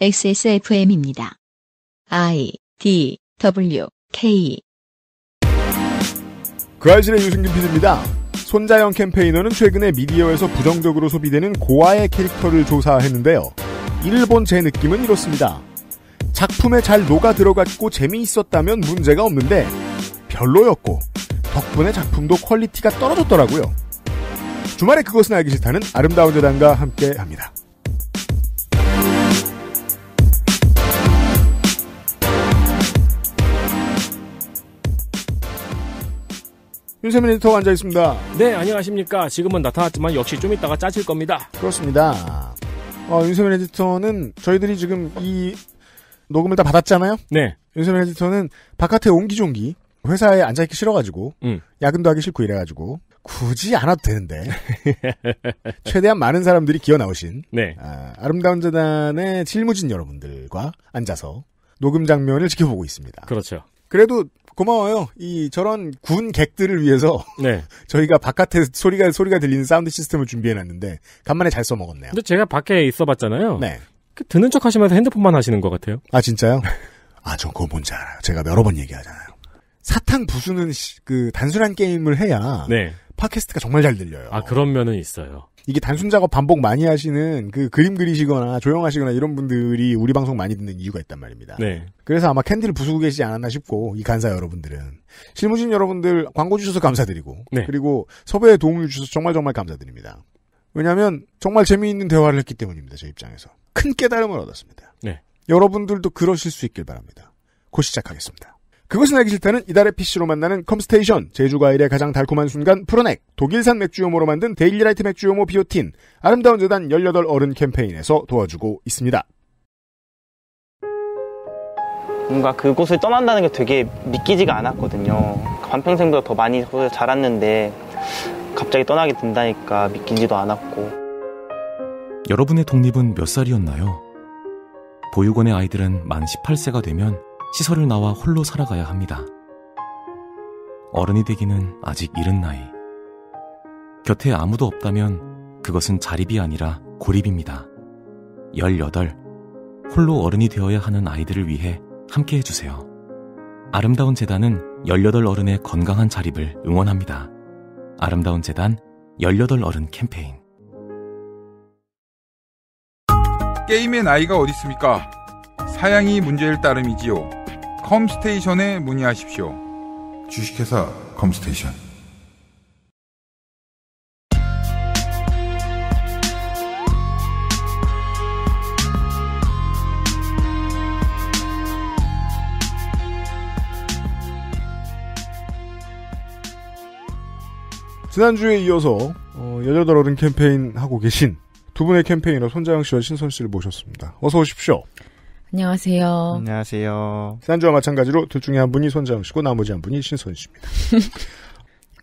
XSFM입니다. I D W K 그알실의 유승균 PD입니다. 손자영 캠페인어는 최근에 미디어에서 부정적으로 소비되는 고아의 캐릭터를 조사했는데요. 이를 본 제 느낌은 이렇습니다. 작품에 잘 녹아 들어갔고 재미있었다면 문제가 없는데 별로였고 덕분에 작품도 퀄리티가 떨어졌더라고요. 주말에 그것은 알기 싫다는 아름다운 재단과 함께 합니다. 윤세민 에디터가 앉아 있습니다. 네, 안녕하십니까. 지금은 나타났지만 역시 좀 이따가 짜질 겁니다. 그렇습니다. 어, 윤세민 에디터는 저희들이 지금 이 녹음을 다 받았잖아요? 네. 윤세민 에디터는 바깥에 옹기종기 회사에 앉아있기 싫어가지고 음. 야근도 하기 싫고 이래가지고 굳이 안 와도 되는데 최대한 많은 사람들이 기어 나오신 네. 아, 아름다운 재단의 실무진 여러분들과 앉아서 녹음 장면을 지켜보고 있습니다. 그렇죠. 그래도 고마워요. 이 저런 군 객들을 위해서 네. 저희가 바깥에 소리가 소리가 들리는 사운드 시스템을 준비해놨는데 간만에 잘 써먹었네요. 근데 제가 밖에 있어봤잖아요. 네. 그 듣는 척 하시면서 핸드폰만 하시는 것 같아요. 아 진짜요? 아 저 그거 뭔지 알아요. 제가 여러 번 얘기하잖아요. 사탕 부수는 시, 그 단순한 게임을 해야 네. 팟캐스트가 정말 잘 들려요. 아 그런 면은 있어요. 이게 단순 작업 반복 많이 하시는 그 그림 그리시거나 조용하시거나 이런 분들이 우리 방송 많이 듣는 이유가 있단 말입니다. 네. 그래서 아마 캔디를 부수고 계시지 않았나 싶고 이 간사 여러분들은 실무진 여러분들 광고 주셔서 감사드리고 네. 그리고 섭외에 도움을 주셔서 정말 정말 감사드립니다. 왜냐하면 정말 재미있는 대화를 했기 때문입니다. 제 입장에서 큰 깨달음을 얻었습니다. 네. 여러분들도 그러실 수 있길 바랍니다. 곧 시작하겠습니다. 그것은 알기 싫다는 이달의 PC로 만나는 컴스테이션, 제주과일의 가장 달콤한 순간 프로넥 독일산 맥주효모로 만든 데일리라이트 맥주효모 비오틴, 아름다운 재단 18어른 캠페인에서 도와주고 있습니다. 뭔가 그곳을 떠난다는 게 되게 믿기지가 않았거든요. 반평생보다 더 많이 자랐는데 갑자기 떠나게 된다니까 믿기지도 않았고. 여러분의 독립은 몇 살이었나요? 보육원의 아이들은 만 18세가 되면 시설을 나와 홀로 살아가야 합니다. 어른이 되기는 아직 이른 나이. 곁에 아무도 없다면 그것은 자립이 아니라 고립입니다. 18. 홀로 어른이 되어야 하는 아이들을 위해 함께 해주세요. 아름다운 재단은 18 어른의 건강한 자립을 응원합니다. 아름다운 재단 18 어른 캠페인. 게임의 나이가 어디 있습니까? 사양이 문제일 따름이지요. 컴스테이션에 문의하십시오. 주식회사 컴스테이션. 지난주에 이어서 어, 여자들 어른 캠페인 하고 계신 두 분의 캠페인너 손자영 씨와 신선 씨를 모셨습니다. 어서 오십시오. 안녕하세요. 안녕하세요. 지난주와 마찬가지로 둘 중에 한 분이 손자영 씨고 나머지 한 분이 신선 씨입니다.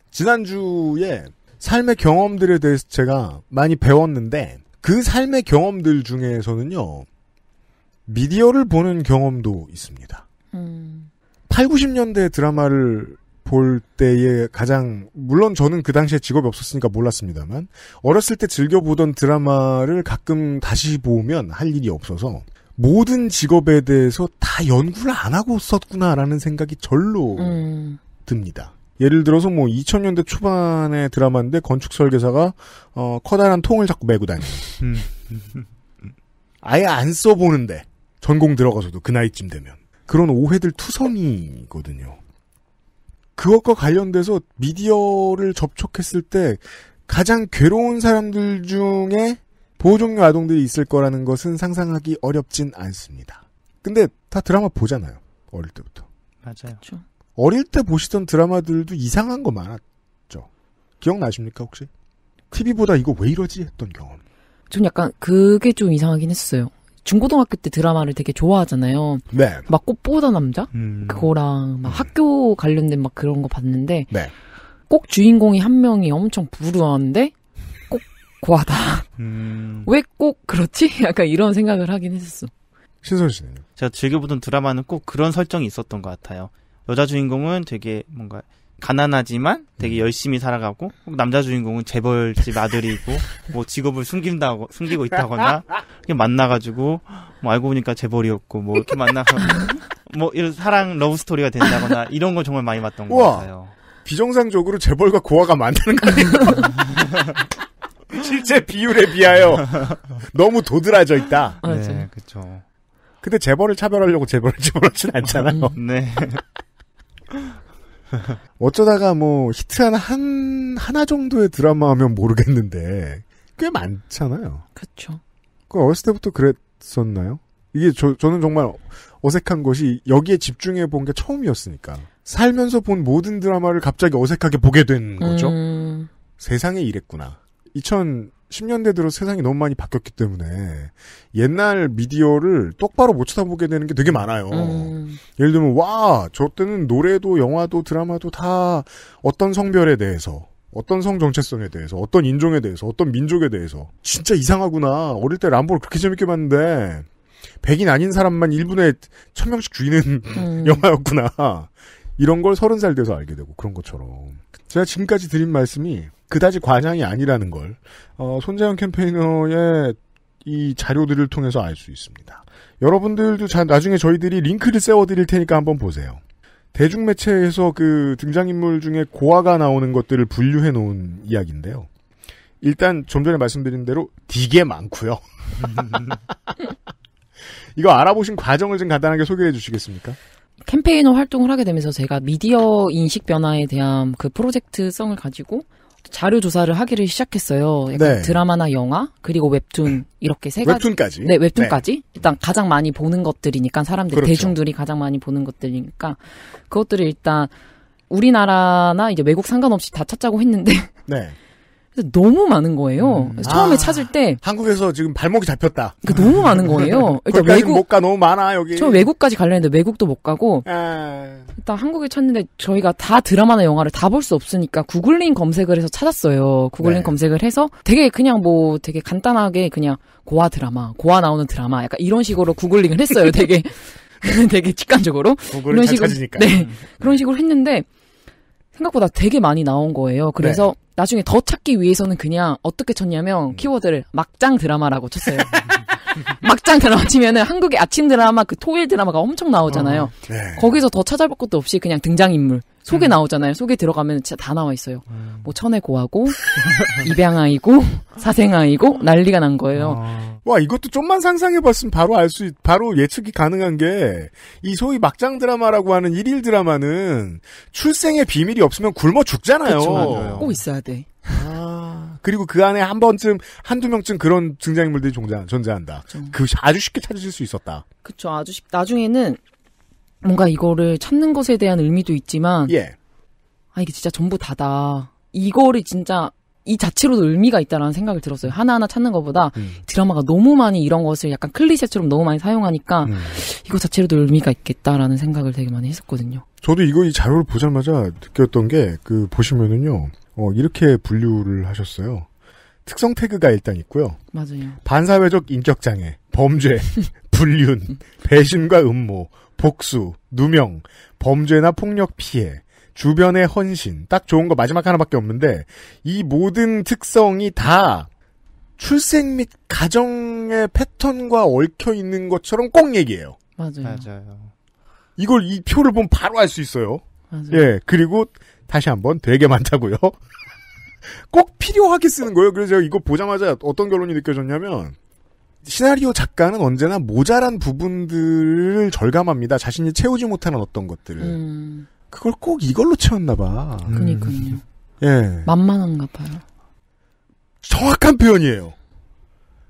지난주에 삶의 경험들에 대해서 제가 많이 배웠는데 그 삶의 경험들 중에서는요. 미디어를 보는 경험도 있습니다. 음. 8, 90년대 드라마를 볼 때의 가장 물론 저는 그 당시에 직업이 없었으니까 몰랐습니다만 어렸을 때 즐겨 보던 드라마를 가끔 다시 보면 할 일이 없어서 모든 직업에 대해서 다 연구를 안 하고 썼구나라는 생각이 절로 음. 듭니다. 예를 들어서 뭐 2000년대 초반의 드라마인데 건축 설계사가 어, 커다란 통을 자꾸 메고 다니는. 음. 아예 안 써보는데 전공 들어가서도 그 나이쯤 되면 그런 오해들 투성이거든요. 그것과 관련돼서 미디어를 접촉했을 때 가장 괴로운 사람들 중에 보호종류 아동들이 있을 거라는 것은 상상하기 어렵진 않습니다. 근데 다 드라마 보잖아요. 어릴 때부터. 맞아요. 그쵸. 어릴 때 보시던 드라마들도 이상한 거 많았죠. 기억나십니까 혹시? TV보다 이거 왜 이러지 했던 경험. 좀 약간 그게 좀 이상하긴 했어요. 중고등학교 때 드라마를 되게 좋아하잖아요. 네. 막 꽃보다 남자? 음. 그거랑 막 음. 학교 관련된 막 그런 거 봤는데 네. 꼭 주인공이 한 명이 엄청 부루한데 고하다. 음... 왜 꼭 그렇지? 약간 이런 생각을 하긴 했었어. 신선 씨는요? 제가 즐겨보던 드라마는 꼭 그런 설정이 있었던 것 같아요. 여자 주인공은 되게 뭔가 가난하지만 되게 음. 열심히 살아가고 남자 주인공은 재벌집 아들이고 뭐 직업을 숨긴다고 숨기고 있다거나 이렇게 만나가지고 뭐 알고 보니까 재벌이었고 뭐 이렇게 만나서 뭐 이런 사랑 러브 스토리가 된다거나 이런 걸 정말 많이 봤던 우와, 것 같아요. 비정상적으로 재벌과 고아가 만나는 거아요 실제 비율에 비하여 너무 도드라져 있다. 네, 그렇죠. 근데 재벌을 차별하려고 재벌을 집어넣진 않잖아요. 음. 네. 어쩌다가 뭐 히트한 한 하나 정도의 드라마 하면 모르겠는데 꽤 많잖아요. 그렇죠. 그 어렸을 때부터 그랬었나요? 이게 저, 저는 정말 어색한 것이 여기에 집중해 본 게 처음이었으니까 살면서 본 모든 드라마를 갑자기 어색하게 보게 된 거죠. 음... 세상에 이랬구나. 2010년대 들어 세상이 너무 많이 바뀌었기 때문에 옛날 미디어를 똑바로 못 쳐다보게 되는 게 되게 많아요. 음. 예를 들면 와, 저 때는 노래도 영화도 드라마도 다 어떤 성별에 대해서 어떤 성 정체성에 대해서, 어떤 인종에 대해서, 어떤 민족에 대해서. 진짜 이상하구나. 어릴 때 람보를 그렇게 재밌게 봤는데, 백인 아닌 사람만 1분에 1000명씩 죽이는 음. 영화였구나. 이런 걸 서른 살 돼서 알게 되고 그런 것처럼 제가 지금까지 드린 말씀이 그다지 과장이 아니라는 걸 어, 손재현 캠페이너의 이 자료들을 통해서 알 수 있습니다. 여러분들도 자, 나중에 저희들이 링크를 세워드릴 테니까 한번 보세요. 대중매체에서 그 등장인물 중에 고아가 나오는 것들을 분류해 놓은 이야기인데요. 일단 좀 전에 말씀드린 대로 디게 많고요. 이거 알아보신 과정을 좀 간단하게 소개해 주시겠습니까? 캠페인으 활동을 하게 되면서 제가 미디어 인식 변화에 대한 그 프로젝트성을 가지고 자료 조사를 하기를 시작했어요. 약간 네. 드라마나 영화 그리고 웹툰 이렇게 세 가지. 웹툰까지. 네, 웹툰까지. 네. 일단 가장 많이 보는 것들이니까 사람들 그렇죠. 대중들이 가장 많이 보는 것들이니까 그것들을 일단 우리나라나 이제 외국 상관없이 다 찾자고 했는데 네. 그래서 너무 많은 거예요. 음. 처음에 아, 찾을 때 한국에서 지금 발목이 잡혔다. 그 너무 많은 거예요. 일단 외국 못가 너무 많아 여기. 저 외국까지 가려는데 외국도 못 가고 아. 일단 한국에 찾는데 저희가 다 드라마나 영화를 다 볼 수 없으니까 구글링 검색을 해서 찾았어요. 구글링 네. 검색을 해서 되게 그냥 뭐 되게 간단하게 그냥 고아 드라마, 고아 나오는 드라마 약간 이런 식으로 구글링을 했어요. 되게 되게 직관적으로 이런 식 찾으니까. 네 음. 그런 식으로 했는데 생각보다 되게 많이 나온 거예요. 그래서 네. 나중에 더 찾기 위해서는 그냥 어떻게 쳤냐면 음. 키워드를 막장 드라마라고 쳤어요. 막장 드라마 치면은 한국의 아침 드라마 그 토일 드라마가 엄청 나오잖아요. 어, 네. 거기서 더 찾아볼 것도 없이 그냥 등장인물. 속에 음. 나오잖아요. 속에 들어가면 진짜 다 나와 있어요. 음. 뭐 천의 고하고 입양아이고 사생아이고 난리가 난 거예요. 어. 와 이것도 좀만 상상해봤으면 바로 알 수 바로 예측이 가능한 게 이 소위 막장 드라마라고 하는 일일 드라마는 출생의 비밀이 없으면 굶어 죽잖아요. 그쵸, 꼭 있어야 돼. 아. 그리고 그 안에 한 번쯤 한두 명쯤 그런 등장인물들이 존재, 존재한다. 그쵸. 그렇죠. 그 아주 쉽게 찾으실 수 있었다. 그렇죠. 아주 쉽. 나중에는 뭔가 이거를 찾는 것에 대한 의미도 있지만, 예. 아 이게 진짜 전부 다다. 이거를 진짜 이 자체로도 의미가 있다라는 생각을 들었어요. 하나하나 찾는 것보다 음. 드라마가 너무 많이 이런 것을 약간 클리셰처럼 너무 많이 사용하니까 음. 이거 자체로도 의미가 있겠다라는 생각을 되게 많이 했었거든요. 저도 이거 이 자료를 보자마자 느꼈던 게 그 보시면은요. 어, 이렇게 분류를 하셨어요. 특성 태그가 일단 있고요. 맞아요. 반사회적 인격장애, 범죄, 불륜, 배신과 음모, 복수, 누명, 범죄나 폭력 피해, 주변의 헌신, 딱 좋은 거 마지막 하나밖에 없는데, 이 모든 특성이 다 출생 및 가정의 패턴과 얽혀 있는 것처럼 꼭 얘기해요. 맞아요. 맞아요. 이걸 이 표를 보면 바로 알 수 있어요. 맞아요. 예, 그리고 다시 한번 되게 많다고요. 꼭 필요하게 쓰는 거예요. 그래서 제가 이거 보자마자 어떤 결론이 느껴졌냐면 시나리오 작가는 언제나 모자란 부분들을 절감합니다. 자신이 채우지 못하는 어떤 것들을. 음. 그걸 꼭 이걸로 채웠나 봐. 음. 그니까요. 예. 만만한가 봐요. 정확한 표현이에요.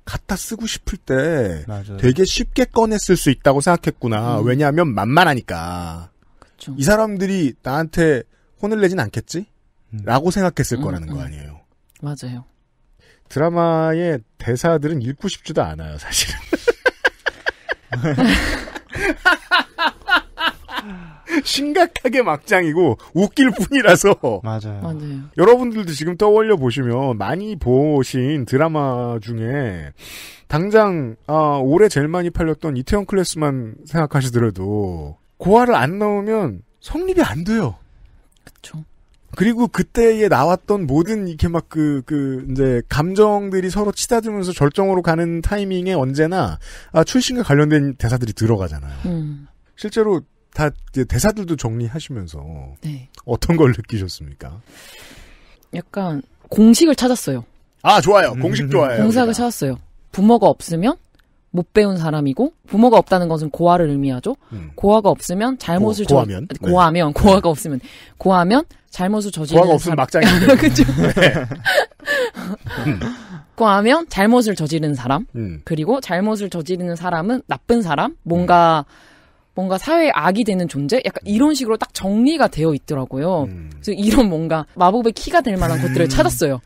갖다 쓰고 싶을 때 맞아요. 되게 쉽게 꺼내 쓸 수 있다고 생각했구나. 음. 왜냐하면 만만하니까. 그쵸. 이 사람들이 나한테 혼을 내진 않겠지? 음. 라고 생각했을 음, 거라는 음. 거 아니에요. 맞아요. 드라마의 대사들은 읽고 싶지도 않아요, 사실은. 심각하게 막장이고 웃길 뿐이라서 맞아요. 맞아요. 여러분들도 지금 떠올려 보시면 많이 보신 드라마 중에 당장 아, 올해 제일 많이 팔렸던 이태원 클래스만 생각하시더라도 고아를 안 넣으면 성립이 안 돼요. 그렇죠. 그리고 그때에 나왔던 모든 이렇게 막 그, 그, 이제, 감정들이 서로 치닫으면서 절정으로 가는 타이밍에 언제나, 아, 출신과 관련된 대사들이 들어가잖아요. 음. 실제로 다 이제 대사들도 정리하시면서. 네. 어떤 걸 느끼셨습니까? 약간, 공식을 찾았어요. 아, 좋아요. 음. 공식 좋아요. 공식을 찾았어요. 부모가 없으면 못 배운 사람이고 부모가 없다는 것은 고아를 의미하죠. 음. 고아가 없으면 잘못을 고, 고하면 저, 네. 고하면 네. 고아가 없으면 고하면 잘못을 저지르는 고아가 없으면 막장이 그죠. 네. 음. 고하면 잘못을 저지르는 사람 음. 그리고 잘못을 저지르는 사람은 나쁜 사람 뭔가 음. 뭔가 사회에 악이 되는 존재 약간 이런 식으로 딱 정리가 되어 있더라고요. 음. 그래서 이런 뭔가 마법의 키가 될 만한 것들을 음. 찾았어요.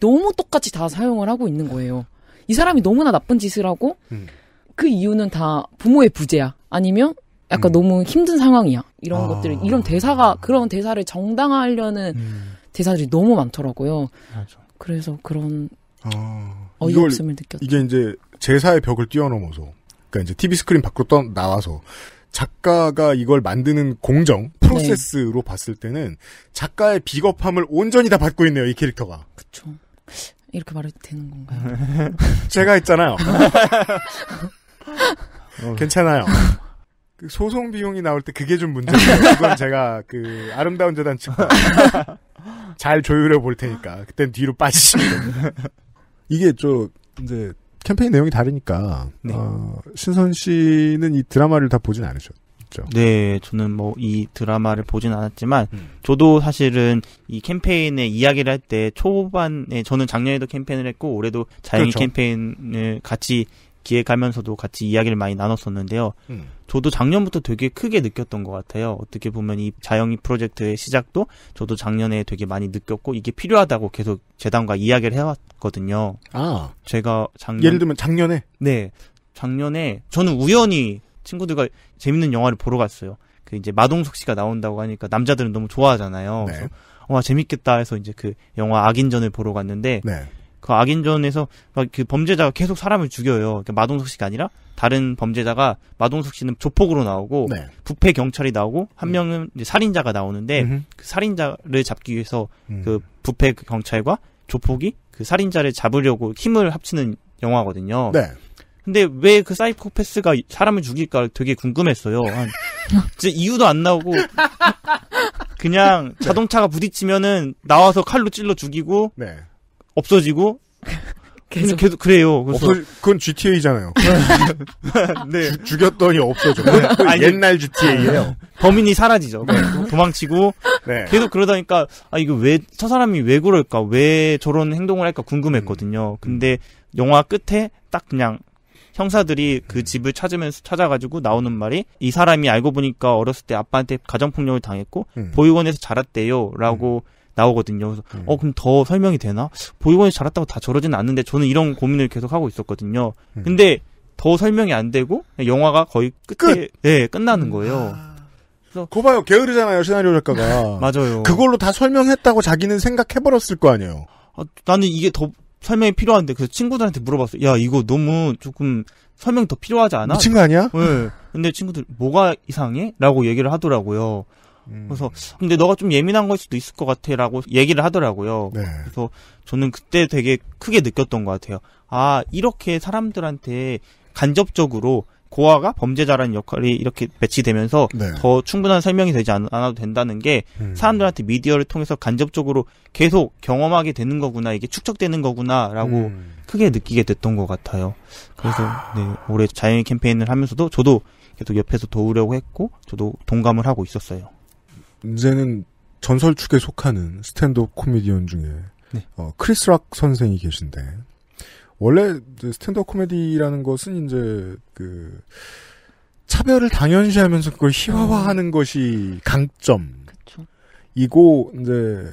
너무 똑같이 다 사용을 하고 있는 거예요. 이 사람이 너무나 나쁜 짓을 하고 음. 그 이유는 다 부모의 부재야. 아니면 약간 음. 너무 힘든 상황이야. 이런 아. 것들 이런 대사가 그런 대사를 정당화하려는 음. 대사들이 너무 많더라고요. 맞아. 그래서 그런 아. 어이없음을 느꼈죠. 이게 이제 제사의 벽을 뛰어넘어서 그러니까 이제 TV 스크린 밖으로 떠 나와서 작가가 이걸 만드는 공정 네. 프로세스로 네. 봤을 때는 작가의 비겁함을 온전히 다 받고 있네요 이 캐릭터가. 그렇죠. 이렇게 말해도 되는 건가요? 제가 있잖아요. 괜찮아요. 그 소송 비용이 나올 때 그게 좀 문제예요. 그건 제가 그 아름다운 재단 측과 잘 조율해 볼 테니까 그땐 뒤로 빠지시면 이게 저 이제 캠페인 내용이 다르니까 네. 어, 신선 씨는 이 드라마를 다 보진 않으셨죠? 있죠 그렇죠. 네, 저는 뭐 이 드라마를 보진 않았지만 음. 저도 사실은 이 캠페인의 이야기를 할 때 초반에 저는 작년에도 캠페인을 했고 올해도 자연이 그렇죠. 캠페인을 같이 기획하면서도 같이 이야기를 많이 나눴었는데요. 음. 저도 작년부터 되게 크게 느꼈던 것 같아요. 어떻게 보면 이 자영이 프로젝트의 시작도 저도 작년에 되게 많이 느꼈고 이게 필요하다고 계속 재단과 이야기를 해왔거든요. 아 제가 작년 예를 들면 작년에 네 작년에 저는 우연히 친구들과 재밌는 영화를 보러 갔어요. 그 이제 마동석 씨가 나온다고 하니까 남자들은 너무 좋아하잖아요. 네. 그래서 어, 와 재밌겠다 해서 이제 그 영화 악인전을 보러 갔는데 네. 그 악인전에서 막 그 범죄자가 계속 사람을 죽여요. 그러니까 마동석 씨가 아니라 다른 범죄자가 마동석 씨는 조폭으로 나오고 네. 부패 경찰이 나오고 한 음. 명은 이제 살인자가 나오는데 음흠. 그 살인자를 잡기 위해서 음. 그 부패 경찰과 조폭이 그 살인자를 잡으려고 힘을 합치는 영화거든요. 네. 근데 왜 그 사이코패스가 사람을 죽일까 되게 궁금했어요. 한, 진짜 이유도 안 나오고 그냥 네. 자동차가 부딪히면은 나와서 칼로 찔러 죽이고 네. 없어지고 계속. 계속 그래요. 그래서 없어, 그건 GTA잖아요. 네. 주, 죽였더니 없어져. 네. 아니, 옛날 GTA예요. 네. 범인이 사라지죠. 네. 도망치고 네. 계속 그러다니까 아 이거 왜 저 사람이 왜 그럴까? 왜 저런 행동을 할까 궁금했거든요. 음. 근데 영화 끝에 딱 그냥 형사들이 그 집을 찾으면서 찾아가지고 나오는 말이 이 사람이 알고 보니까 어렸을 때 아빠한테 가정폭력을 당했고 음. 보육원에서 자랐대요라고 음. 나오거든요. 그래서 음. 어 그럼 더 설명이 되나? 보육원에서 자랐다고 다 저러진 않는데 저는 이런 고민을 계속 하고 있었거든요. 음. 근데 더 설명이 안 되고 영화가 거의 끝에 끝! 네, 끝나는 거예요. 음. 그래서 거 봐요 게으르잖아요 시나리오 작가가 맞아요. 그걸로 다 설명했다고 자기는 생각해버렸을 거 아니에요. 아, 나는 이게 더 설명이 필요한데 그래서 친구들한테 물어봤어요. 야 이거 너무 조금 설명 더 필요하지 않아? 미친 거 아니야? 네. 근데 친구들 뭐가 이상해? 라고 얘기를 하더라고요. 음. 그래서 근데 너가 좀 예민한 걸 수도 있을 것 같아라고 얘기를 하더라고요. 네. 그래서 저는 그때 되게 크게 느꼈던 것 같아요. 아 이렇게 사람들한테 간접적으로 고아가 범죄자라는 역할이 이렇게 배치되면서 네. 더 충분한 설명이 되지 않, 아도 된다는 게 음. 사람들한테 미디어를 통해서 간접적으로 계속 경험하게 되는 거구나 이게 축적되는 거구나라고 음. 크게 느끼게 됐던 것 같아요. 그래서 아. 네, 올해 자연의 캠페인을 하면서도 저도 계속 옆에서 도우려고 했고 저도 동감을 하고 있었어요. 문제는 전설축에 속하는 스탠드업 코미디언 중에 네. 어, 크리스 락 선생이 계신데 원래 스탠드 코미디라는 것은 이제 그 차별을 당연시하면서 그걸 희화화하는 어. 것이 강점이고 이제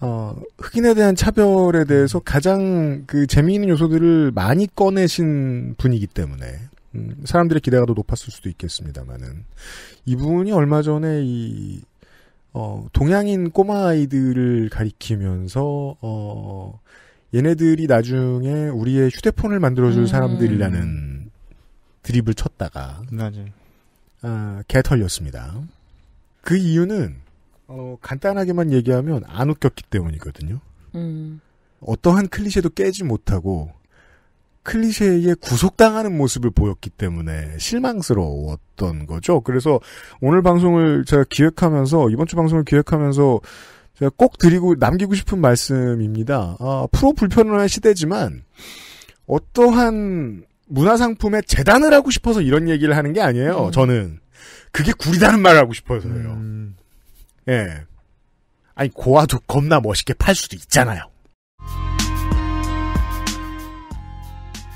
어, 흑인에 대한 차별에 대해서 음. 가장 그 재미있는 요소들을 많이 꺼내신 분이기 때문에 음, 사람들의 기대가 더 높았을 수도 있겠습니다만은 이분이 얼마 전에 이 어, 동양인 꼬마 아이들을 가리키면서 어, 얘네들이 나중에 우리의 휴대폰을 만들어줄 음. 사람들이라는 드립을 쳤다가 맞아요. 아, 개털렸습니다. 그 이유는 어, 간단하게만 얘기하면 안 웃겼기 때문이거든요. 음. 어떠한 클리셰도 깨지 못하고 클리셰에 구속당하는 모습을 보였기 때문에 실망스러웠던 거죠. 그래서 오늘 방송을 제가 기획하면서 이번 주 방송을 기획하면서 제가 꼭 드리고 남기고 싶은 말씀입니다. 아, 프로 불편한 시대지만 어떠한 문화상품의 재단을 하고 싶어서 이런 얘기를 하는 게 아니에요. 음. 저는 그게 구리다는 말을 하고 싶어서요. 음. 예. 아니 고아도 겁나 멋있게 팔 수도 있잖아요.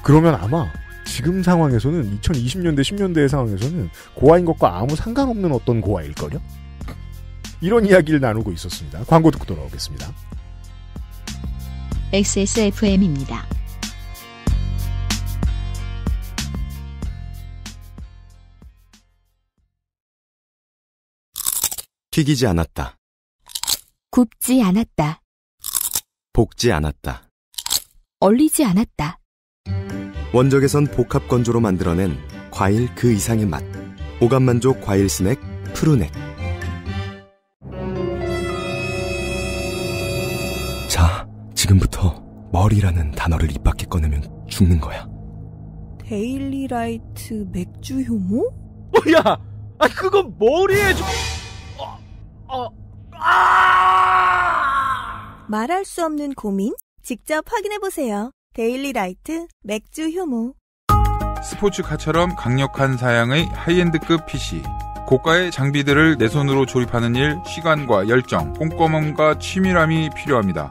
그러면 아마 지금 상황에서는 2020년대 10년대의 상황에서는 고아인 것과 아무 상관없는 어떤 고아일걸요? 이런 이야기를 나누고 있었습니다. 광고 듣고 돌아오겠습니다. XSFM입니다. 튀기지 않았다. 굽지 않았다. 볶지 않았다. 얼리지 않았다. 원적에선 복합 건조로 만들어낸 과일 그 이상의 맛. 오감만족 과일 스낵 푸르넥. 지금부터 머리라는 단어를 입 밖에 꺼내면 죽는 거야. 데일리라이트 맥주 효모? 뭐야? 아 그건 머리에 좀... 어, 어, 아! 말할 수 없는 고민? 직접 확인해 보세요. 데일리라이트 맥주 효모. 스포츠카처럼 강력한 사양의 하이엔드급 PC. 고가의 장비들을 내 손으로 조립하는 일, 시간과 열정, 꼼꼼함과 치밀함이 필요합니다.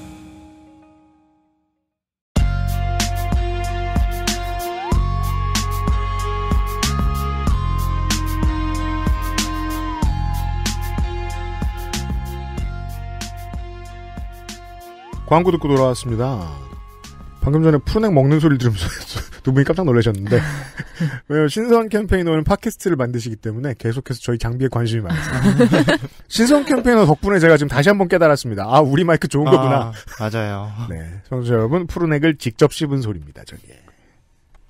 광고 듣고 돌아왔습니다. 방금 전에 푸른액 먹는 소리를 들으면서 두 분이 깜짝 놀라셨는데 왜요? 신선 캠페인어는 팟캐스트를 만드시기 때문에 계속해서 저희 장비에 관심이 많습니다 신선 캠페인어 덕분에 제가 지금 다시 한 번 깨달았습니다. 아 우리 마이크 좋은 아, 거구나. 맞아요. 네, 청취자 여러분 푸른액을 직접 씹은 소리입니다. 저기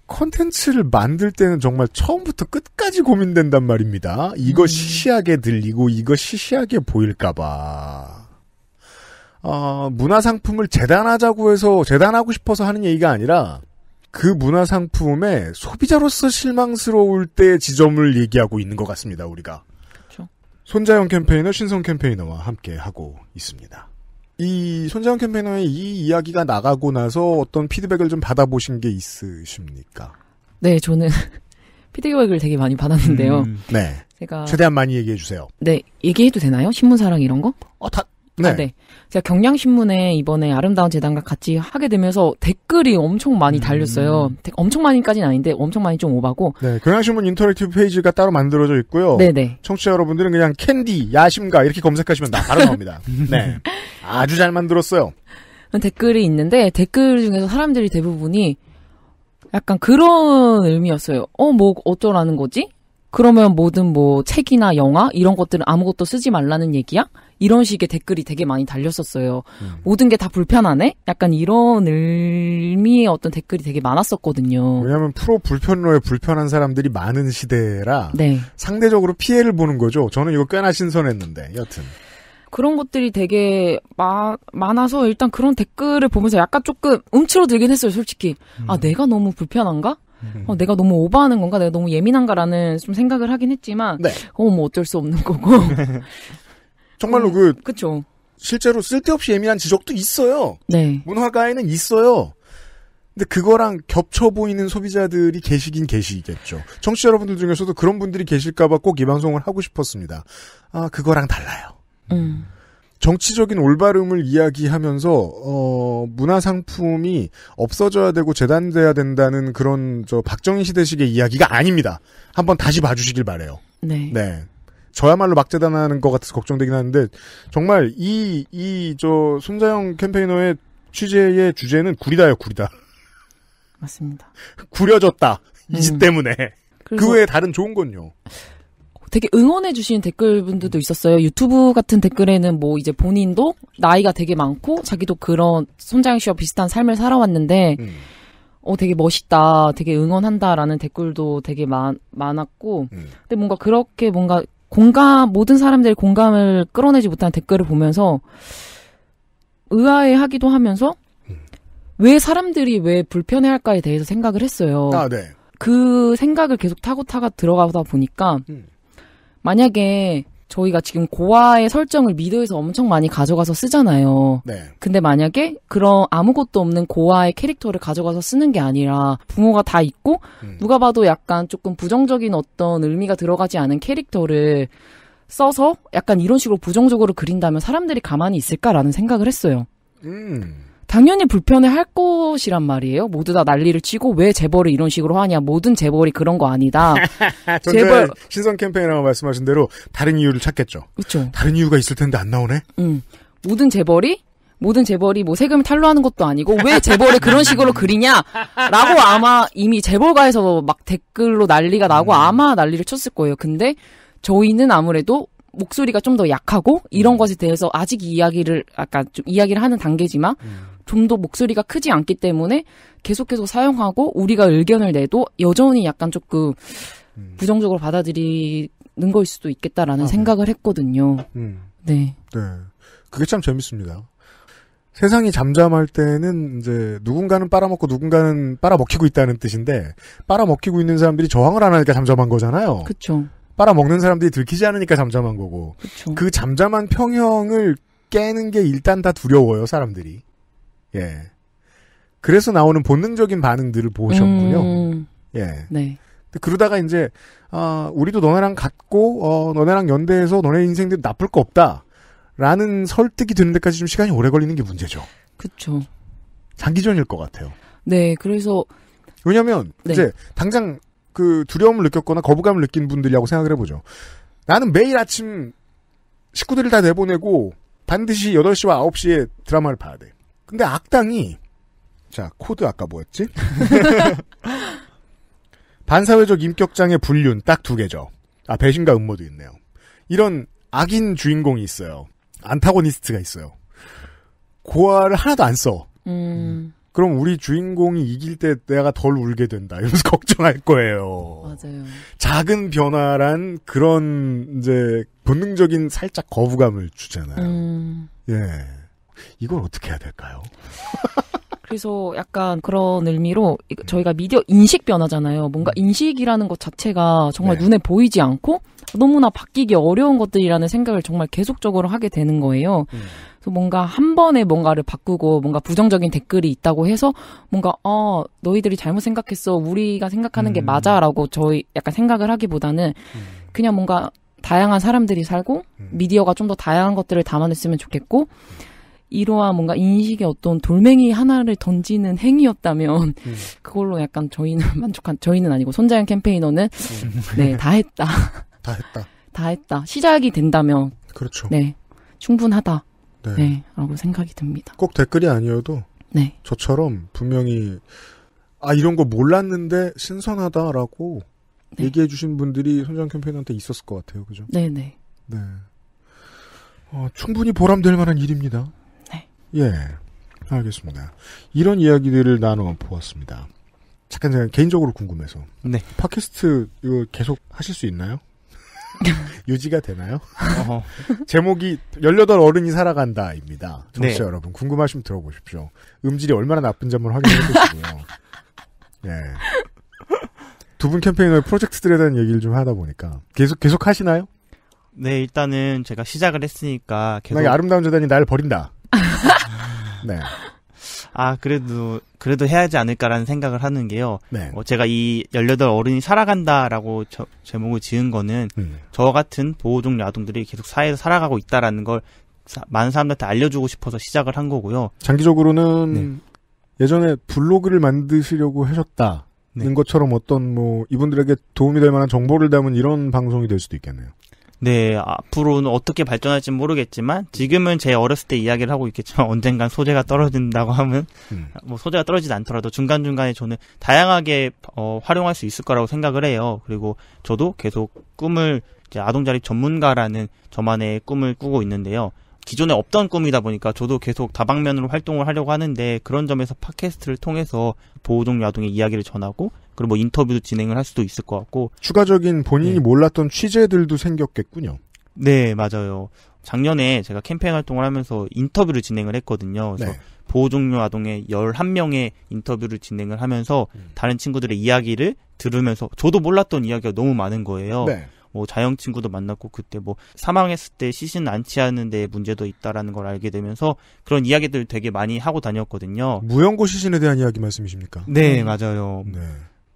콘텐츠를 만들 때는 정말 처음부터 끝까지 고민된단 말입니다. 이거 음. 시시하게 들리고 이거 시시하게 보일까봐. 어, 문화 상품을 재단하자고 해서 재단하고 싶어서 하는 얘기가 아니라 그 문화 상품에 소비자로서 실망스러울 때 지점을 얘기하고 있는 것 같습니다. 우리가 그렇죠. 손자영 캠페인어 신성 캠페인어와 함께 하고 있습니다. 이 손자영 캠페인어의 이 이야기가 나가고 나서 어떤 피드백을 좀 받아보신 게 있으십니까? 네, 저는 피드백을 되게 많이 받았는데요. 음, 네. 제가 최대한 많이 얘기해 주세요. 네, 얘기해도 되나요? 신문사랑 이런 거? 어, 다 네. 아, 네. 네. 제가 경향신문에 이번에 아름다운 재단과 같이 하게 되면서 댓글이 엄청 많이 음. 달렸어요. 음. 엄청 많이까지는 아닌데 엄청 많이 좀 오바고. 네, 경향신문 인터랙티브 페이지가 따로 만들어져 있고요. 네네. 네. 청취자 여러분들은 그냥 캔디, 야심가 이렇게 검색하시면 나 바로 나옵니다. 네, 아주 잘 만들었어요. 댓글이 있는데 댓글 중에서 사람들이 대부분이 약간 그런 의미였어요. 어, 뭐 어쩌라는 거지? 그러면 모든뭐 책이나 영화 이런 것들은 아무것도 쓰지 말라는 얘기야? 이런 식의 댓글이 되게 많이 달렸었어요. 음. 모든 게 다 불편하네? 약간 이런 의미의 어떤 댓글이 되게 많았었거든요. 왜냐하면 프로 불편로에 불편한 사람들이 많은 시대라 네. 상대적으로 피해를 보는 거죠. 저는 이거 꽤나 신선했는데 여튼. 그런 것들이 되게 마, 많아서 일단 그런 댓글을 보면서 약간 조금 움츠러들긴 했어요, 솔직히. 음. 아, 내가 너무 불편한가? 음. 어, 내가 너무 오버하는 건가? 내가 너무 예민한가라는 좀 생각을 하긴 했지만, 네. 어, 뭐 어쩔 수 없는 거고. 정말로 음, 그 그쵸. 실제로 쓸데없이 예민한 지적도 있어요. 네. 문화가에는 있어요. 근데 그거랑 겹쳐 보이는 소비자들이 계시긴 계시겠죠. 청취자 여러분들 중에서도 그런 분들이 계실까봐 꼭 이 방송을 하고 싶었습니다. 아, 그거랑 달라요. 음. 정치적인 올바름을 이야기하면서 어, 문화 상품이 없어져야 되고 재단돼야 된다는 그런 저 박정희 시대식의 이야기가 아닙니다. 한번 다시 봐주시길 바래요. 네. 네. 저야말로 막재단하는 것 같아서 걱정되긴 하는데 정말 이 이저 손자영 캠페이너의 취재의 주제는 구리다요 구리다. 맞습니다. 구려졌다 음. 이짓 때문에 그 외에 다른 좋은 건요. 되게 응원해 주시는 댓글 분들도 있었어요. 유튜브 같은 댓글에는 뭐 이제 본인도 나이가 되게 많고 자기도 그런 손자영 씨와 비슷한 삶을 살아왔는데 음. 어 되게 멋있다, 되게 응원한다라는 댓글도 되게 많 많았고 음. 근데 뭔가 그렇게 뭔가 공감 모든 사람들이 공감을 끌어내지 못한 댓글을 보면서 의아해하기도 하면서 음. 왜 사람들이 왜 불편해할까에 대해서 생각을 했어요. 아, 네. 그 생각을 계속 타고 타가 들어가다 보니까 음. 만약에 저희가 지금 고아의 설정을 미드에서 엄청 많이 가져가서 쓰잖아요. 네. 근데 만약에 그런 아무것도 없는 고아의 캐릭터를 가져가서 쓰는 게 아니라 부모가 다 있고 음. 누가 봐도 약간 조금 부정적인 어떤 의미가 들어가지 않은 캐릭터를 써서 약간 이런 식으로 부정적으로 그린다면 사람들이 가만히 있을까라는 생각을 했어요. 음. 당연히 불편해 할 것이란 말이에요. 모두 다 난리를 치고 왜 재벌을 이런 식으로 하냐. 모든 재벌이 그런 거 아니다. 재벌 신선 캠페인이라고 말씀하신 대로 다른 이유를 찾겠죠. 그렇죠. 다른 이유가 있을 텐데 안 나오네. 음. 모든 재벌이 모든 재벌이 뭐 세금을 탈루하는 것도 아니고 왜 재벌을 그런 식으로 그리냐라고 아마 이미 재벌가에서 막 댓글로 난리가 나고 음. 아마 난리를 쳤을 거예요. 근데 저희는 아무래도 목소리가 좀 더 약하고 이런 음. 것에 대해서 아직 이야기를 아까 좀 이야기를 하는 단계지만 음. 좀더 목소리가 크지 않기 때문에 계속해서 사용하고 우리가 의견을 내도 여전히 약간 조금 음. 부정적으로 받아들이는 거일 수도 있겠다라는 아, 네. 생각을 네. 했거든요. 음. 네. 네. 그게 참 재밌습니다. 세상이 잠잠할 때는 이제 누군가는 빨아먹고 누군가는 빨아먹히고 있다는 뜻인데 빨아먹히고 있는 사람들이 저항을 안 하니까 잠잠한 거잖아요. 그렇죠. 빨아먹는 사람들이 들키지 않으니까 잠잠한 거고 그쵸. 그 잠잠한 평형을 깨는 게 일단 다 두려워요 사람들이. 예. 그래서 나오는 본능적인 반응들을 보셨군요. 음. 예. 네. 그러다가 이제 아 우리도 너네랑 같고 어 너네랑 연대해서 너네 인생들 나쁠 거 없다라는 설득이 되는 데까지 좀 시간이 오래 걸리는 게 문제죠. 그렇죠. 장기전일 것 같아요. 네, 그래서 왜냐하면 네. 이제 당장 그 두려움을 느꼈거나 거부감을 느낀 분들이라고 생각을 해보죠. 나는 매일 아침 식구들을 다 내보내고 반드시 8시와 9시에 드라마를 봐야 돼. 근데 악당이 자 코드 아까 뭐였지? 반사회적 인격장애 불륜 딱 두 개죠. 아 배신과 음모도 있네요. 이런 악인 주인공이 있어요. 안타고니스트가 있어요. 고아를 하나도 안 써. 음. 그럼 우리 주인공이 이길 때 내가 덜 울게 된다. 이러면서 걱정할 거예요. 맞아요. 작은 변화란 그런 이제 본능적인 살짝 거부감을 주잖아요. 음. 예. 이걸 어떻게 해야 될까요? 그래서 약간 그런 의미로 저희가 미디어 인식 변화잖아요. 뭔가 음. 인식이라는 것 자체가 정말 네. 눈에 보이지 않고 너무나 바뀌기 어려운 것들이라는 생각을 정말 계속적으로 하게 되는 거예요. 음. 그래서 뭔가 한 번에 뭔가를 바꾸고 뭔가 부정적인 댓글이 있다고 해서 뭔가 어 너희들이 잘못 생각했어 우리가 생각하는 음. 게 맞아라고 저희 약간 생각을 하기보다는 음. 그냥 뭔가 다양한 사람들이 살고 음. 미디어가 좀 더 다양한 것들을 담아냈으면 좋겠고 이러한 뭔가 인식의 어떤 돌멩이 하나를 던지는 행위였다면 음. 그걸로 약간 저희는 만족한 저희는 아니고 손자연 캠페인너는 음. 네다 했다 다 했다 다 했다 시작이 된다면 그렇죠 네 충분하다 네. 네 라고 생각이 듭니다 꼭 댓글이 아니어도 네 저처럼 분명히 아 이런 거 몰랐는데 신선하다라고 네. 얘기해 주신 분들이 손자연 캠페인한테 있었을 것 같아요 그죠 네 네, 네. 어, 충분히 보람될 만한 일입니다 예. 알겠습니다. 이런 이야기들을 나눠 누 보았습니다. 잠깐 제가 개인적으로 궁금해서. 네. 팟캐스트 이거 계속 하실 수 있나요? 유지가 되나요? 제목이 18 어른이 살아간다입니다. 네. 청취자 네. 여러분 궁금하시면 들어보십시오. 음질이 얼마나 나쁜 지 한번 확인해 보시고요. 네. 두 분 캠페인의 프로젝트들에 대한 얘기를 좀 하다 보니까 계속 계속 하시나요? 네, 일단은 제가 시작을 했으니까 계속 만약에 아름다운 재단이 날 버린다. 네. 아, 그래도, 그래도 해야 하지 않을까라는 생각을 하는 게요. 네. 어, 제가 이 18 어른이 살아간다라고 저, 제목을 지은 거는 음. 저와 같은 보호종류 아동들이 계속 사회에서 살아가고 있다라는 걸 사, 많은 사람들한테 알려주고 싶어서 시작을 한 거고요. 장기적으로는 네. 예전에 블로그를 만드시려고 하셨다는 네. 것처럼 어떤 뭐 이분들에게 도움이 될 만한 정보를 담은 이런 방송이 될 수도 있겠네요. 네, 앞으로는 어떻게 발전할지 모르겠지만 지금은 제 어렸을 때 이야기를 하고 있겠지만 언젠간 소재가 떨어진다고 하면 음. 뭐 소재가 떨어지지 않더라도 중간 중간에 저는 다양하게 어, 활용할 수 있을 거라고 생각을 해요. 그리고 저도 계속 꿈을 이제 아동자립 전문가라는 저만의 꿈을 꾸고 있는데요. 기존에 없던 꿈이다 보니까 저도 계속 다방면으로 활동을 하려고 하는데 그런 점에서 팟캐스트를 통해서 보호종 야동의 이야기를 전하고 그리고 뭐 인터뷰도 진행을 할 수도 있을 것 같고 추가적인 본인이 네. 몰랐던 취재들도 생겼겠군요. 네, 맞아요. 작년에 제가 캠페인 활동을 하면서 인터뷰를 진행을 했거든요. 그래서 네. 보호종료 아동의 11명의 인터뷰를 진행을 하면서 음. 다른 친구들의 이야기를 들으면서 저도 몰랐던 이야기가 너무 많은 거예요. 네. 뭐 자영 친구도 만났고 그때 뭐 사망했을 때 시신 안치하는 데 문제도 있다라는 걸 알게 되면서 그런 이야기들 되게 많이 하고 다녔거든요. 무연고 시신에 대한 이야기 말씀이십니까? 네, 맞아요. 네.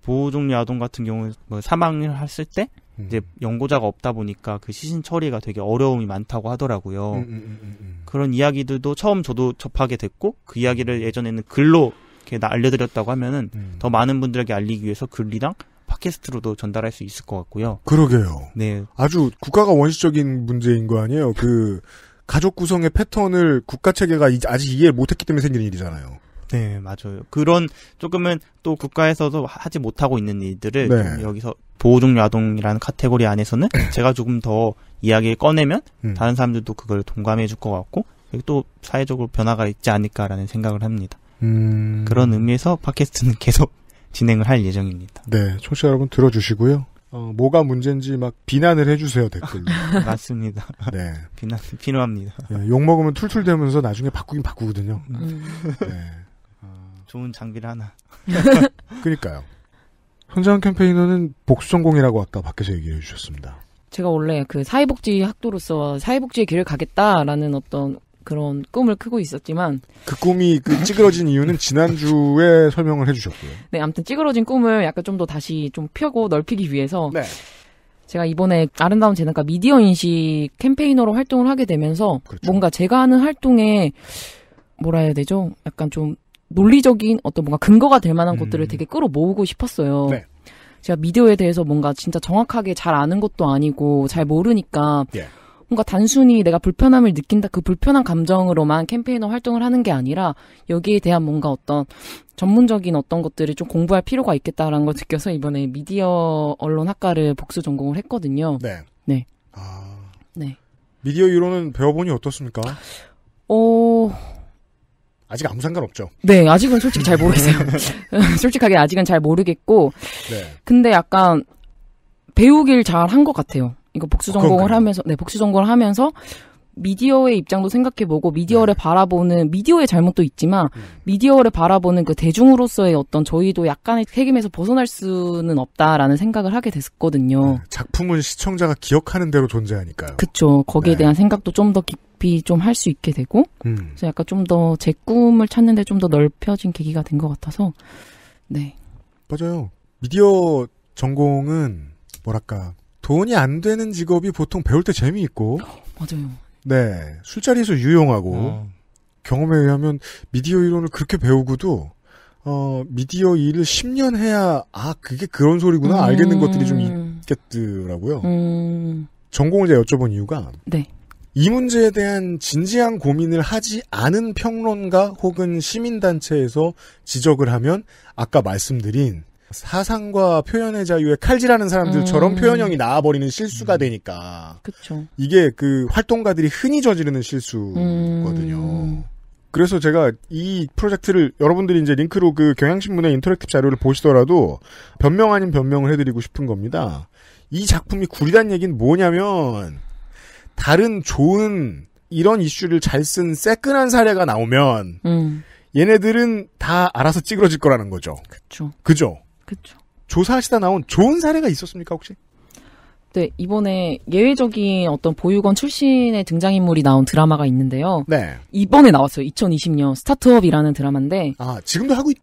보호 종류 아동 같은 경우는 뭐 사망을 했을 때 음. 이제 연고자가 없다 보니까 그 시신 처리가 되게 어려움이 많다고 하더라고요. 음, 음, 음, 음, 음. 그런 이야기들도 처음 저도 접하게 됐고 그 이야기를 예전에는 글로 이렇게 알려드렸다고 하면은 더 많은 분들에게 알리기 위해서 글이랑 팟캐스트로도 전달할 수 있을 것 같고요. 그러게요. 네. 아주 국가가 원시적인 문제인 거 아니에요? 그 가족 구성의 패턴을 국가 체계가 아직 이해 못했기 때문에 생기는 일이잖아요. 네, 맞아요. 그런 조금은 또 국가에서도 하지 못하고 있는 일들을 네. 여기서 보호종류 아동이라는 카테고리 안에서는 제가 조금 더 이야기를 꺼내면 음. 다른 사람들도 그걸 동감해 줄 것 같고 또 사회적으로 변화가 있지 않을까라는 생각을 합니다. 음... 그런 의미에서 팟캐스트는 계속 진행을 할 예정입니다. 네, 청취자 여러분 들어주시고요. 어, 뭐가 문제인지 막 비난을 해주세요 댓글로. 맞습니다. 네, 비난 비요합니다 네, 욕 먹으면 툴툴대면서 나중에 바꾸긴 바꾸거든요. 음. 네. 어... 좋은 장비를 하나. 그니까요. 현장 캠페인어는 복수전공이라고 아까 밖에서 얘기해 주셨습니다. 제가 원래 그 사회복지 학도로서 사회복지의 길을 가겠다라는 어떤 그런 꿈을 크고 있었지만 그 꿈이 그 찌그러진 이유는 지난주에 설명을 해주셨고요. 네, 아무튼 찌그러진 꿈을 약간 좀 더 다시 좀 펴고 넓히기 위해서 네. 제가 이번에 아름다운 재능과 미디어 인식 캠페이너로 활동을 하게 되면서 그렇죠. 뭔가 제가 하는 활동에 뭐라 해야 되죠? 약간 좀 논리적인 어떤 뭔가 근거가 될 만한 음. 것들을 되게 끌어모으고 싶었어요. 네. 제가 미디어에 대해서 뭔가 진짜 정확하게 잘 아는 것도 아니고 잘 모르니까 예. 뭔가 단순히 내가 불편함을 느낀다 그 불편한 감정으로만 캠페인어 활동을 하는 게 아니라 여기에 대한 뭔가 어떤 전문적인 어떤 것들을 좀 공부할 필요가 있겠다라는 걸 느껴서 이번에 미디어 언론학과를 복수 전공을 했거든요. 네. 네. 아... 네. 미디어 이론은 배워보니 어떻습니까? 어, 아직 아무 상관없죠. 네, 아직은 솔직히 잘 모르겠어요. 솔직하게 아직은 잘 모르겠고, 네. 근데 약간 배우길 잘한 것 같아요. 이거 복수 전공을 하면서 네 복수 전공을 하면서 미디어의 입장도 생각해보고 미디어를 네. 바라보는 미디어의 잘못도 있지만 음. 미디어를 바라보는 그 대중으로서의 어떤 저희도 약간의 책임에서 벗어날 수는 없다라는 생각을 하게 됐거든요. 네. 작품은 시청자가 기억하는 대로 존재하니까요. 그렇죠. 거기에 네. 대한 생각도 좀 더 깊이 좀 할 수 있게 되고 음. 그래서 약간 좀 더 제 꿈을 찾는데 좀 더 넓혀진 계기가 된 것 같아서 네 맞아요. 미디어 전공은 뭐랄까 돈이 안 되는 직업이 보통 배울 때 재미있고 어, 맞아요. 네 술자리에서 유용하고 어. 경험에 의하면 미디어 이론을 그렇게 배우고도 어 미디어 일을 10년 해야 아 그게 그런 소리구나 음. 알겠는 것들이 좀 있겠더라고요. 음. 전공을 제가 여쭤본 이유가 네. 이 문제에 대한 진지한 고민을 하지 않은 평론가 혹은 시민단체에서 지적을 하면 아까 말씀드린 사상과 표현의 자유에 칼질하는 사람들처럼 음. 표현형이 나와버리는 실수가 음. 되니까. 그쵸. 이게 그 활동가들이 흔히 저지르는 실수거든요. 음. 그래서 제가 이 프로젝트를 여러분들이 이제 링크로 그 경향신문의 인터랙티브 자료를 보시더라도 변명 아닌 변명을 해드리고 싶은 겁니다. 이 작품이 구리단 얘기는 뭐냐면 다른 좋은 이런 이슈를 잘쓴 새끈한 사례가 나오면 음. 얘네들은 다 알아서 찌그러질 거라는 거죠. 그죠. 그죠. 그렇죠. 조사하시다 나온 좋은 사례가 있었습니까 혹시? 네 이번에 예외적인 어떤 보육원 출신의 등장인물이 나온 드라마가 있는데요. 네 이번에 나왔어요. 2020년 스타트업이라는 드라마인데. 아 지금도 하고 있.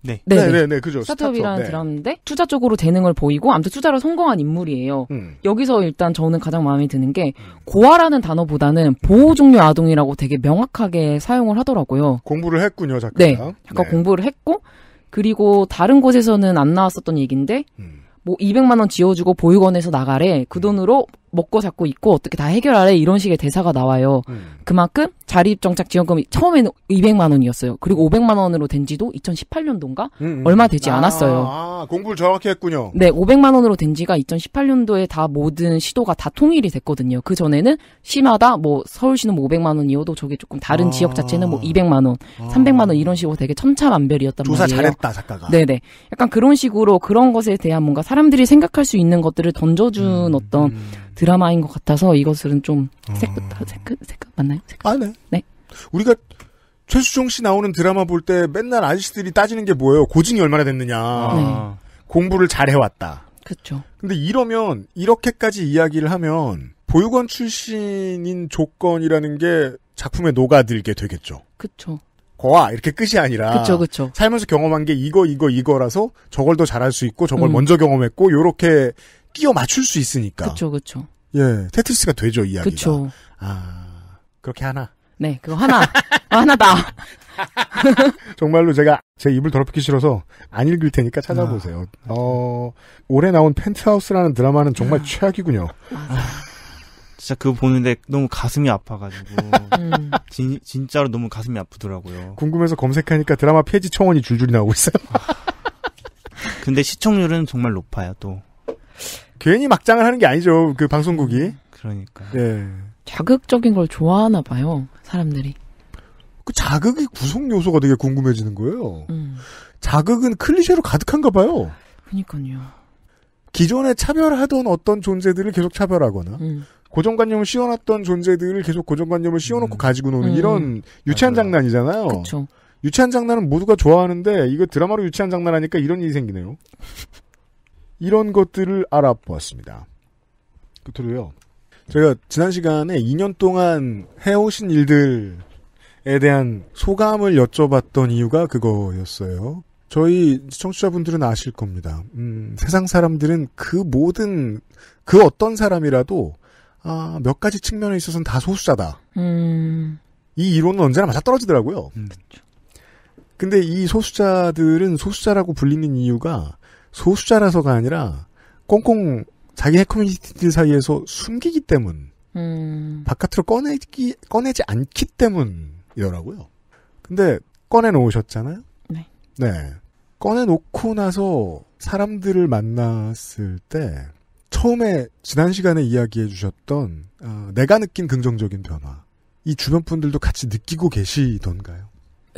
네. 네, 네, 네, 네, 네 그죠. 스타트업이라는 스타트업, 네. 드라마인데 투자 쪽으로 되능을 보이고 아무튼 투자를 성공한 인물이에요. 음. 여기서 일단 저는 가장 마음에 드는 게 고아라는 단어보다는 보호 종류 아동이라고 되게 명확하게 사용을 하더라고요. 공부를 했군요, 작가. 네, 작가 네. 공부를 했고 그리고 다른 곳에서는 안 나왔었던 얘기인데 음. 뭐 200만 원 지어주고 보육원에서 나가래. 그 음. 돈으로 먹고 잡고 있고 어떻게 다 해결하래 이런 식의 대사가 나와요. 음. 그만큼 자립정착 지원금이 처음에는 200만 원이었어요. 그리고 500만 원으로 된 지도 2018년도인가 음, 음. 얼마 되지 않았어요. 아, 아 공부를 정확히 했군요. 네, 500만 원으로 된 지가 2018년도에 다 모든 시도가 다 통일이 됐거든요. 그 전에는 시마다 뭐 서울시는 뭐 500만 원이어도 저게 조금 다른 아, 지역 자체는 뭐 200만 원, 아, 300만 원 이런 식으로 되게 천차만별이었단 조사 말이에요. 조사 잘했다 작가가. 네, 네. 약간 그런 식으로 그런 것에 대한 뭔가 사람들이 생각할 수 있는 것들을 던져준 음, 어떤 음. 드라마인 것 같아서 이것은 좀 색깔 어... 색깔 색깔 맞나요? 색깔? 아, 네. 네. 우리가 최수종 씨 나오는 드라마 볼 때 맨날 아저씨들이 따지는 게 뭐예요? 고증이 얼마나 됐느냐. 아. 네. 공부를 잘 해왔다. 그렇죠. 근데 이러면 이렇게까지 이야기를 하면 보육원 출신인 조건이라는 게 작품에 녹아들게 되겠죠. 그렇죠. 거와 이렇게 끝이 아니라 그쵸, 그렇죠, 그쵸. 그렇죠. 살면서 경험한 게 이거 이거 이거라서 저걸 더 잘할 수 있고 저걸 음. 먼저 경험했고 요렇게 끼워 맞출 수 있으니까. 그렇죠, 그렇죠. 예, 테트리스가 되죠 이야기가. 그렇죠. 아 그렇게 하나. 네, 그거 하나 하나다. 정말로 제가 제 입을 더럽히기 싫어서 안 읽을 테니까 찾아보세요. 아. 어 올해 나온 펜트하우스라는 드라마는 정말 아. 최악이군요. 아, 진짜 그거 보는데 너무 가슴이 아파가지고 음. 진, 진짜로 너무 가슴이 아프더라고요. 궁금해서 검색하니까 드라마 폐지 청원이 줄줄이 나오고 있어요. 근데 시청률은 정말 높아요 또. 괜히 막장을 하는 게 아니죠. 그 방송국이. 그러니까. 네. 자극적인 걸 좋아하나 봐요. 사람들이. 그 자극이 구성 요소가 되게 궁금해지는 거예요. 음. 자극은 클리셰로 가득한가 봐요. 그니까요. 기존에 차별하던 어떤 존재들을 계속 차별하거나 음. 고정관념을 씌워놨던 존재들을 계속 고정관념을 씌워놓고 음. 가지고 노는 음. 이런 유치한 맞아요. 장난이잖아요. 그쵸. 유치한 장난은 모두가 좋아하는데 이거 드라마로 유치한 장난하니까 이런 일이 생기네요. 이런 것들을 알아보았습니다. 끝으로요. 제가 지난 시간에 2년 동안 해오신 일들에 대한 소감을 여쭤봤던 이유가 그거였어요. 저희 청취자분들은 아실 겁니다. 음, 세상 사람들은 그 모든 그 어떤 사람이라도 아, 몇 가지 측면에 있어서는 다 소수자다. 음. 이 이론은 언제나 맞아 떨어지더라고요. 음. 근데 이 소수자들은 소수자라고 불리는 이유가 소수자라서가 아니라 꽁꽁 자기 해커뮤니티들 사이에서 숨기기 때문, 음. 바깥으로 꺼내기 꺼내지 않기 때문이더라고요. 근데 꺼내 놓으셨잖아요. 네. 네. 꺼내 놓고 나서 사람들을 만났을 때 처음에 지난 시간에 이야기해 주셨던 어, 내가 느낀 긍정적인 변화 이 주변 분들도 같이 느끼고 계시던가요?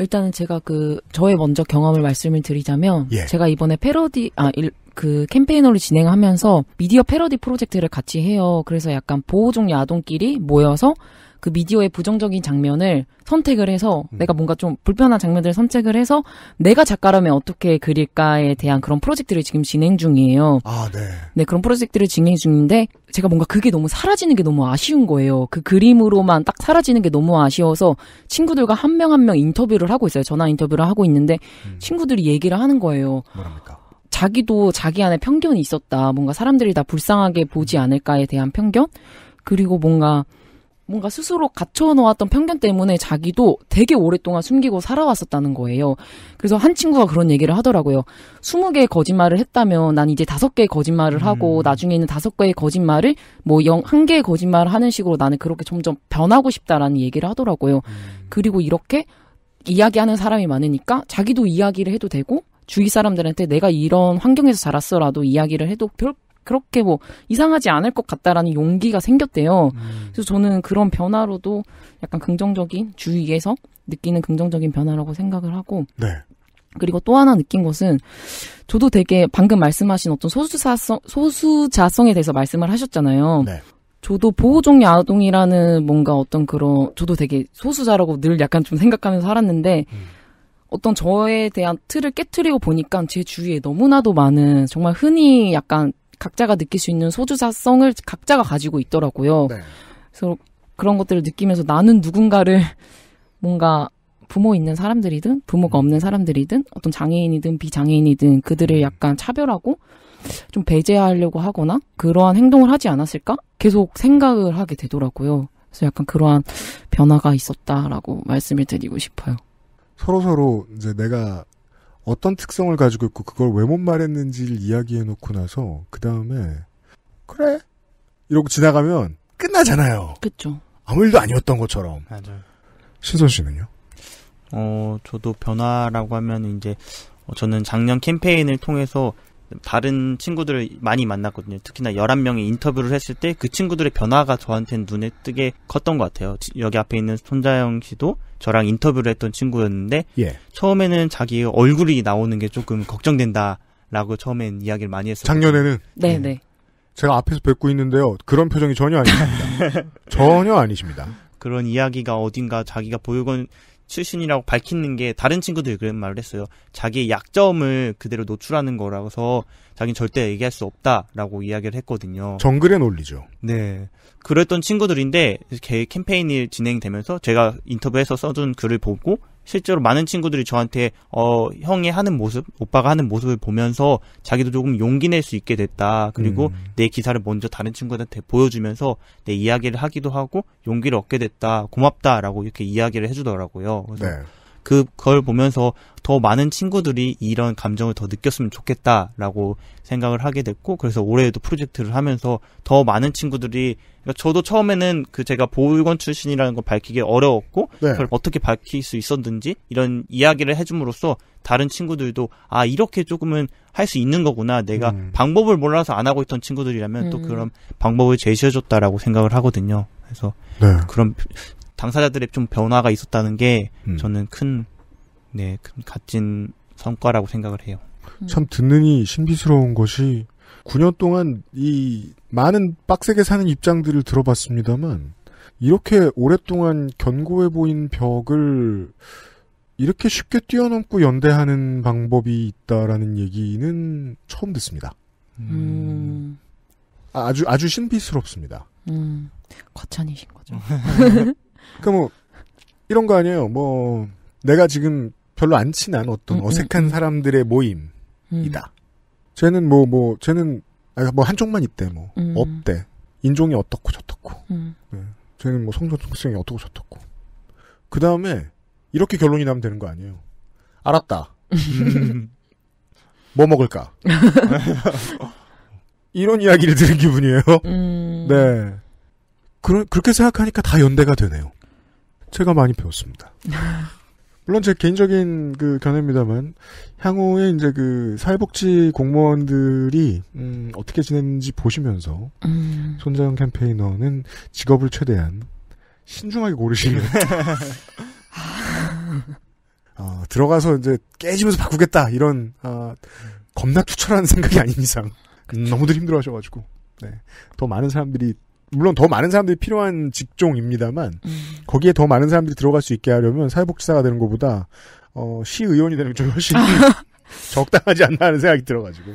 일단은 제가 그 저의 먼저 경험을 말씀을 드리자면 예. 제가 이번에 패러디 아 일, 그 캠페인으로 진행하면서 미디어 패러디 프로젝트를 같이 해요. 그래서 약간 보호종 야동끼리 모여서 그 미디어의 부정적인 장면을 선택을 해서 음. 내가 뭔가 좀 불편한 장면들을 선택을 해서 내가 작가라면 어떻게 그릴까에 대한 그런 프로젝트를 지금 진행 중이에요. 아, 네. 네, 그런 프로젝트를 진행 중인데 제가 뭔가 그게 너무 사라지는 게 너무 아쉬운 거예요. 그 그림으로만 딱 사라지는 게 너무 아쉬워서 친구들과 한 명 한명 한명 인터뷰를 하고 있어요. 전화 인터뷰를 하고 있는데 음. 친구들이 얘기를 하는 거예요. 뭐랍니까? 자기도 자기 안에 편견이 있었다. 뭔가 사람들이 다 불쌍하게 보지 음. 않을까에 대한 편견? 그리고 뭔가 뭔가 스스로 갖춰놓았던 편견 때문에 자기도 되게 오랫동안 숨기고 살아왔었다는 거예요. 그래서 한 친구가 그런 얘기를 하더라고요. 20개의 거짓말을 했다면 난 이제 5개의 거짓말을 하고 음. 나중에는 5개의 거짓말을 뭐 0, 1개의 거짓말을 하는 식으로 나는 그렇게 점점 변하고 싶다라는 얘기를 하더라고요. 음. 그리고 이렇게 이야기하는 사람이 많으니까 자기도 이야기를 해도 되고 주위 사람들한테 내가 이런 환경에서 자랐어라도 이야기를 해도 별 그렇게 뭐 이상하지 않을 것 같다라는 용기가 생겼대요. 음. 그래서 저는 그런 변화로도 약간 긍정적인 주위에서 느끼는 긍정적인 변화라고 생각을 하고 네. 그리고 또 하나 느낀 것은 저도 되게 방금 말씀하신 어떤 소수사성 소수자성에 대해서 말씀을 하셨잖아요. 네. 저도 보호종류 아동이라는 뭔가 어떤 그런 저도 되게 소수자라고 늘 약간 좀 생각하면서 살았는데 음. 어떤 저에 대한 틀을 깨뜨리고 보니까 제 주위에 너무나도 많은 정말 흔히 약간 각자가 느낄 수 있는 소주사성을 각자가 가지고 있더라고요. 네. 그래서 그런 것들을 느끼면서 나는 누군가를 뭔가 부모 있는 사람들이든 부모가 없는 사람들이든 어떤 장애인이든 비장애인이든 그들을 음. 약간 차별하고 좀 배제하려고 하거나 그러한 행동을 하지 않았을까? 계속 생각을 하게 되더라고요. 그래서 약간 그러한 변화가 있었다라고 말씀을 드리고 싶어요. 서로 서로 이제 내가 어떤 특성을 가지고 있고 그걸 왜 못 말했는지를 이야기해 놓고 나서 그 다음에 그래 이러고 지나가면 끝나잖아요. 그렇 아무 일도 아니었던 것처럼. 맞아요. 신선 씨는요? 어 저도 변화라고 하면 이제 어, 저는 작년 캠페인을 통해서 다른 친구들을 많이 만났거든요. 특히나 11명이 인터뷰를 했을 때 그 친구들의 변화가 저한테는 눈에 뜨게 컸던 것 같아요. 여기 앞에 있는 손자영 씨도 저랑 인터뷰를 했던 친구였는데 예. 처음에는 자기 얼굴이 나오는 게 조금 걱정된다라고 처음엔 이야기를 많이 했어요. 작년에는 네, 예. 네. 제가 앞에서 뵙고 있는데요. 그런 표정이 전혀 아니십니다 전혀 아니십니다. 그런 이야기가 어딘가 자기가 보육원 출신이라고 밝히는 게 다른 친구들이 그런 말을 했어요. 자기의 약점을 그대로 노출하는 거라서 자기는 절대 얘기할 수 없다라고 이야기를 했거든요. 정글의 논리죠. 네. 그랬던 친구들인데 이렇게 캠페인이 진행되면서 제가 인터뷰에서 써준 글을 보고 실제로 많은 친구들이 저한테 어 형이 하는 모습, 오빠가 하는 모습을 보면서 자기도 조금 용기 낼 수 있게 됐다. 그리고 음. 내 기사를 먼저 다른 친구들한테 보여주면서 내 이야기를 하기도 하고 용기를 얻게 됐다. 고맙다라고 이렇게 이야기를 해주더라고요. 그래서 네. 그걸 보면서 더 많은 친구들이 이런 감정을 더 느꼈으면 좋겠다라고 생각을 하게 됐고 그래서 올해에도 프로젝트를 하면서 더 많은 친구들이 그러니까 저도 처음에는 그 제가 보육원 출신이라는 걸 밝히기 어려웠고 네. 그걸 어떻게 밝힐 수 있었는지 이런 이야기를 해줌으로써 다른 친구들도 아 이렇게 조금은 할 수 있는 거구나 내가 음. 방법을 몰라서 안 하고 있던 친구들이라면 음. 또 그런 방법을 제시해줬다라고 생각을 하거든요. 그래서 네. 그런 당사자들의 좀 변화가 있었다는 게 음. 저는 큰, 네, 큰 값진 성과라고 생각을 해요. 음. 참 듣느니 신비스러운 것이 9년 동안 이 많은 빡세게 사는 입장들을 들어봤습니다만 이렇게 오랫동안 견고해 보인 벽을 이렇게 쉽게 뛰어넘고 연대하는 방법이 있다라는 얘기는 처음 듣습니다. 음. 아, 아주 아주 신비스럽습니다. 음, 과찬이신 거죠. 그러니까 뭐 이런 거 아니에요. 뭐 내가 지금 별로 안 친한 어떤 음, 음, 어색한 음. 사람들의 모임이다. 쟤는 뭐뭐 뭐, 쟤는 아, 뭐 한쪽만 있대 뭐 음. 없대 인종이 어떻고 저떻고 음. 네. 쟤는 뭐 성적성이 어떻고 저떻고 그 다음에 이렇게 결론이 나면 되는 거 아니에요 알았다 음. 뭐 먹을까 이런 이야기를 들은 기분이에요 네 그런 그렇게 생각하니까 다 연대가 되네요. 제가 많이 배웠습니다. 물론 제 개인적인 그 견해입니다만 향후에 이제 그 사회복지 공무원들이 음 어떻게 지내는지 보시면서 음. 손자영 캠페인너는 직업을 최대한 신중하게 고르시면 아. 어, 들어가서 이제 깨지면서 바꾸겠다 이런 어, 겁나 투철한 생각이 아닌 이상 그쵸. 너무들 힘들어하셔가지고 네. 더 많은 사람들이 물론 더 많은 사람들이 필요한 직종입니다만 음. 거기에 더 많은 사람들이 들어갈 수 있게 하려면 사회복지사가 되는 것보다 어, 시의원이 되는 게 좀 훨씬 아. 적당하지 않나 하는 생각이 들어가지고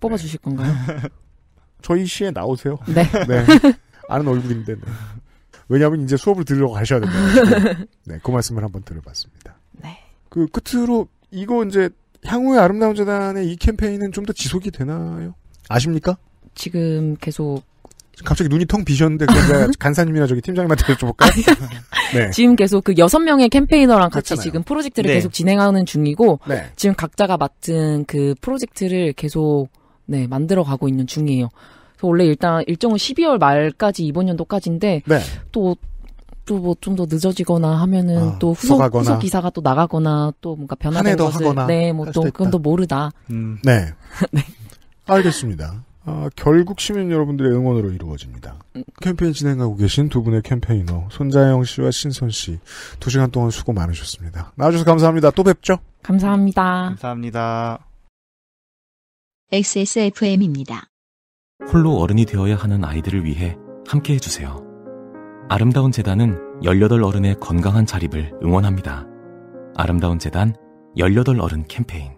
뽑아주실 건가요? 저희 시에 나오세요. 네. 네. 아는 얼굴인데. 네. 왜냐하면 이제 수업을 들으러 가셔야 된다고. 네, 그 말씀을 한번 들어봤습니다. 네. 그 끝으로 이거 이제 향후의 아름다운 재단의 이 캠페인은 좀 더 지속이 되나요? 아십니까? 지금 계속 갑자기 눈이 텅 비셨는데 그냥 간사님이나 저기 팀장님한테 여쭤볼까요? 네. 지금 계속 그 여섯 명의 캠페이너랑 같이 그렇잖아요. 지금 프로젝트를 네. 계속 진행하는 중이고 네. 지금 각자가 맡은 그 프로젝트를 계속 네 만들어 가고 있는 중이에요. 그래서 원래 일단 일정은 12월 말까지 이번 연도까지인데 네. 또또 뭐 좀 더 늦어지거나 하면은 아, 또 후속, 후속, 기사가 또 나가거나 또 뭔가 변화된 것을 네뭐 또 그건 또 모르다. 음. 네. 네. 알겠습니다. 아, 결국 시민 여러분들의 응원으로 이루어집니다. 캠페인 진행하고 계신 두 분의 캠페이너 손자영 씨와 신선 씨 두 시간 동안 수고 많으셨습니다. 나와주셔서 감사합니다. 또 뵙죠. 감사합니다. 감사합니다. XSFM입니다. 홀로 어른이 되어야 하는 아이들을 위해 함께 해주세요. 아름다운 재단은 18 어른의 건강한 자립을 응원합니다. 아름다운 재단 18 어른 캠페인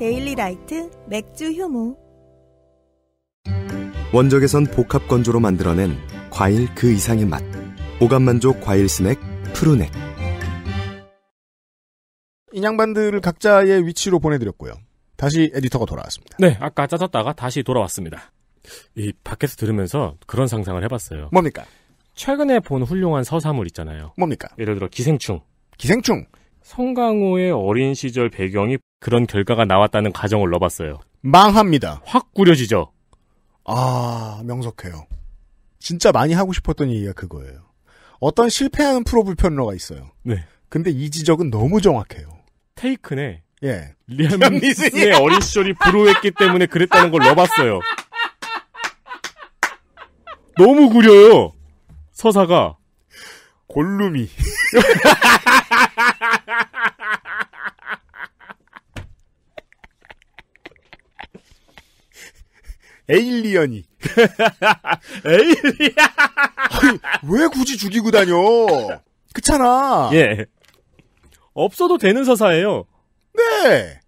데일리 라이트 맥주 효모 원적에선 복합 건조로 만들어낸 과일 그 이상의 맛 오감 만족 과일 스낵 푸르넥 인양반들을 각자의 위치로 보내드렸고요. 다시 에디터가 돌아왔습니다. 네, 아까 짜졌다가 다시 돌아왔습니다. 이 밖에서 들으면서 그런 상상을 해봤어요. 뭡니까? 최근에 본 훌륭한 서사물 있잖아요. 뭡니까? 예를 들어 기생충. 기생충. 성강호의 어린 시절 배경이 그런 결과가 나왔다는 가정을 넣어봤어요. 망합니다. 확 꾸려지죠. 아 명석해요. 진짜 많이 하고 싶었던 얘기가 그거예요. 어떤 실패하는 프로 불편러가 있어요. 네. 근데 이 지적은 너무 정확해요. 테이크네. 예. 리암 니슨의 어린 시절이 불우했기 때문에 그랬다는 걸 넣어봤어요. 너무 구려요. 서사가. 골룸이. 에일리언이. 에일리언. 왜 굳이 죽이고 다녀? 그렇잖아. 예. 없어도 되는 서사예요. 네.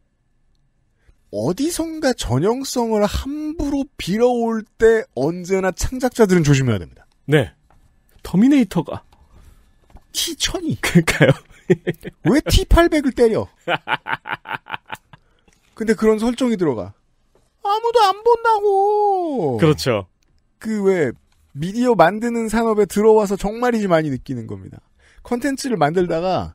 어디선가 전형성을 함부로 빌어올 때 언제나 창작자들은 조심해야 됩니다. 네. 터미네이터가. T1000이. 그니까요. 왜 T800을 때려? 근데 그런 설정이 들어가. 아무도 안 본다고. 그렇죠. 그 왜 미디어 만드는 산업에 들어와서 정말이지 많이 느끼는 겁니다. 컨텐츠를 만들다가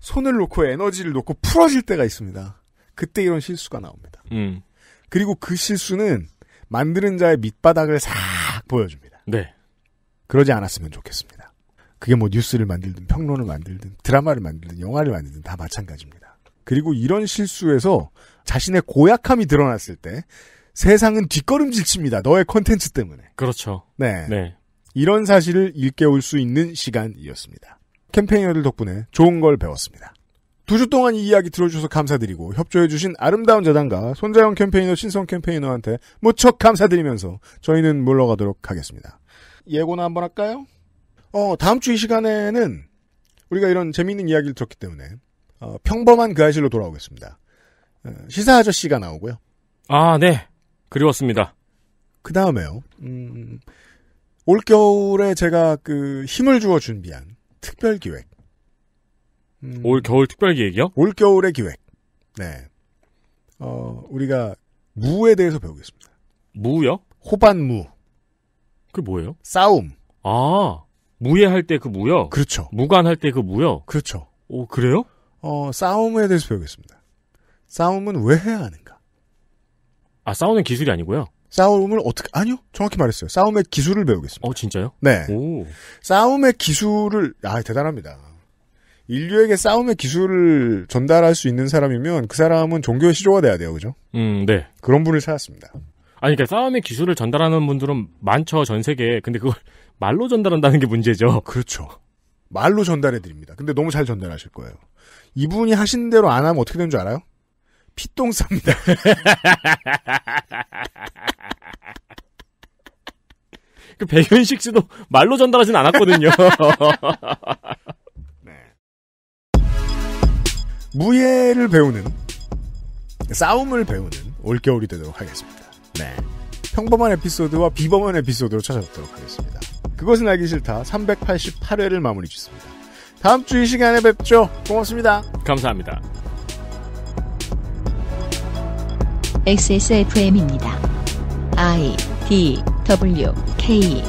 손을 놓고 에너지를 놓고 풀어질 때가 있습니다. 그때 이런 실수가 나옵니다. 음. 그리고 그 실수는 만드는 자의 밑바닥을 싹 보여줍니다. 네. 그러지 않았으면 좋겠습니다. 그게 뭐 뉴스를 만들든 평론을 만들든 드라마를 만들든 영화를 만들든 다 마찬가지입니다. 그리고 이런 실수에서 자신의 고약함이 드러났을 때 세상은 뒷걸음질 칩니다. 너의 컨텐츠 때문에. 그렇죠. 네. 네. 이런 사실을 일깨울 수 있는 시간이었습니다. 캠페인어들 덕분에 좋은 걸 배웠습니다. 두 주 동안 이 이야기 들어주셔서 감사드리고 협조해주신 아름다운 재단과 손자영 캠페인어 신성 캠페인어한테 무척 감사드리면서 저희는 물러가도록 하겠습니다. 예고나 한번 할까요? 어, 다음 주 이 시간에는 우리가 이런 재미있는 이야기를 들었기 때문에 어, 평범한 그 아실로 돌아오겠습니다. 어, 시사 아저씨가 나오고요. 아, 네. 그리웠습니다. 그 다음에요. 음, 올 겨울에 제가 그 힘을 주어 준비한 특별 기획. 음, 올 겨울 특별 기획이요? 올 겨울의 기획. 네. 어, 우리가 무에 대해서 배우겠습니다. 무요? 호반무. 그게 뭐예요? 싸움. 아, 무예할 때 그 무요? 그렇죠. 무관할 때 그 무요? 그렇죠. 오, 그래요? 어, 싸움에 대해서 배우겠습니다. 싸움은 왜 해야 하는가? 아, 싸우는 기술이 아니고요? 싸움을 어떻게, 아니요. 정확히 말했어요. 싸움의 기술을 배우겠습니다. 어, 진짜요? 네. 오. 싸움의 기술을, 아, 대단합니다. 인류에게 싸움의 기술을 전달할 수 있는 사람이면 그 사람은 종교의 시조가 돼야 돼요. 그죠? 음, 네. 그런 분을 찾았습니다. 아니, 그러니까 싸움의 기술을 전달하는 분들은 많죠. 전 세계에. 근데 그걸 말로 전달한다는 게 문제죠. 그렇죠. 말로 전달해 드립니다. 근데 너무 잘 전달하실 거예요. 이분이 하신 대로 안 하면 어떻게 되는 줄 알아요? 피똥쌉니다. 그 백현식 씨도 말로 전달하진 않았거든요. 네. 무예를 배우는 싸움을 배우는 올겨울이 되도록 하겠습니다. 네. 평범한 에피소드와 비범한 에피소드로 찾아뵙도록 하겠습니다. 그것은 알기 싫다 388회를 마무리 짓습니다. 다음 주 이 시간에 뵙죠. 고맙습니다. 감사합니다. XSFM입니다. I D W K